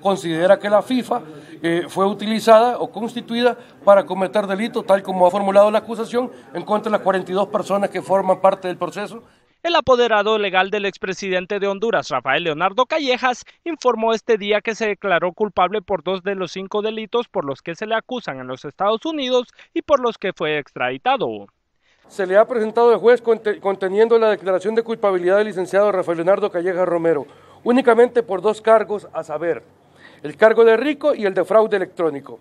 considera que la FIFA eh, fue utilizada o constituida para cometer delito, tal como ha formulado la acusación en contra de las 42 personas que forman parte del proceso. El apoderado legal del expresidente de Honduras, Rafael Leonardo Callejas, informó este día que se declaró culpable por dos de los cinco delitos por los que se le acusan en los Estados Unidos y por los que fue extraditado. Se le ha presentado el juez conteniendo la declaración de culpabilidad del licenciado Rafael Leonardo Callejas Romero, únicamente por dos cargos, a saber, el cargo de rico y el de fraude electrónico,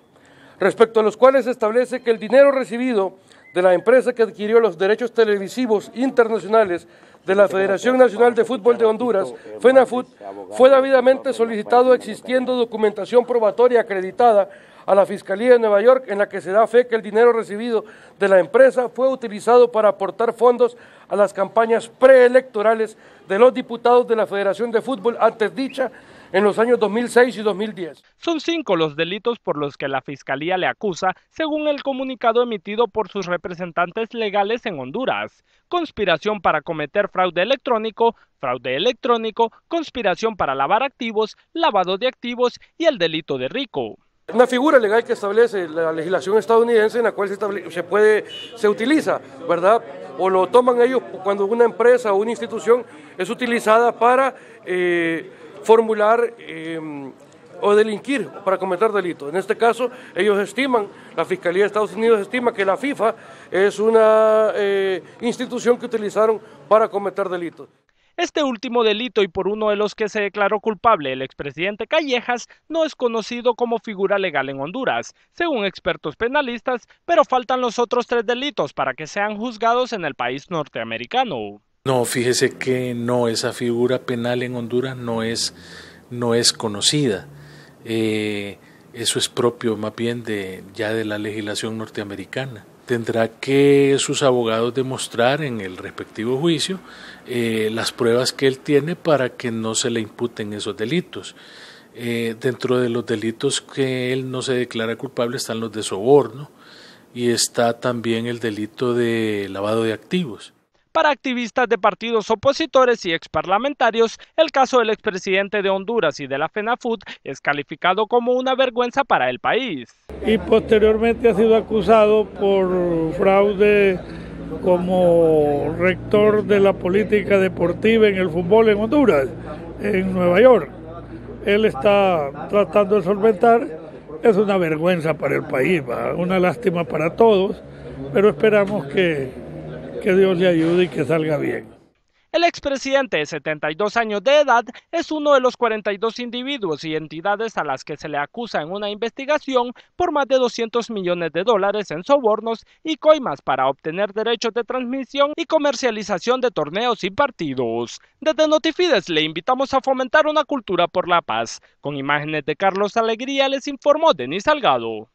respecto a los cuales se establece que el dinero recibido de la empresa que adquirió los derechos televisivos internacionales de la Federación Nacional de Fútbol de Honduras, FENAFUT, fue debidamente solicitado existiendo documentación probatoria acreditada a la Fiscalía de Nueva York en la que se da fe que el dinero recibido de la empresa fue utilizado para aportar fondos a las campañas preelectorales de los diputados de la Federación de Fútbol antes dicha en los años 2006 y 2010. Son cinco los delitos por los que la Fiscalía le acusa, según el comunicado emitido por sus representantes legales en Honduras. Conspiración para cometer fraude electrónico, fraude electrónico, conspiración para lavar activos, lavado de activos y el delito de rico. Una figura legal que establece la legislación estadounidense en la cual se, se, puede, se utiliza, ¿verdad? O lo toman ellos cuando una empresa o una institución es utilizada para eh, formular em, o delinquir para cometer delitos. En este caso, ellos estiman, la Fiscalía de Estados Unidos estima que la FIFA es una eh, institución que utilizaron para cometer delitos. Este último delito y por uno de los que se declaró culpable el expresidente Callejas no es conocido como figura legal en Honduras, según expertos penalistas, pero faltan los otros tres delitos para que sean juzgados en el país norteamericano. No, fíjese que no, esa figura penal en Honduras no es, no es conocida. Eh, eso es propio más bien de ya de la legislación norteamericana. Tendrá que sus abogados demostrar en el respectivo juicio eh, las pruebas que él tiene para que no se le imputen esos delitos. Eh, dentro de los delitos que él no se declara culpable están los de soborno y está también el delito de lavado de activos para activistas de partidos opositores y exparlamentarios, el caso del expresidente de Honduras y de la FENAFUT es calificado como una vergüenza para el país. Y posteriormente ha sido acusado por fraude como rector de la política deportiva en el fútbol en Honduras, en Nueva York. Él está tratando de solventar, es una vergüenza para el país, una lástima para todos, pero esperamos que que Dios le ayude y que salga bien. El expresidente de 72 años de edad es uno de los 42 individuos y entidades a las que se le acusa en una investigación por más de 200 millones de dólares en sobornos y coimas para obtener derechos de transmisión y comercialización de torneos y partidos. Desde Notifides le invitamos a fomentar una cultura por la paz. Con imágenes de Carlos Alegría les informó Denis Salgado.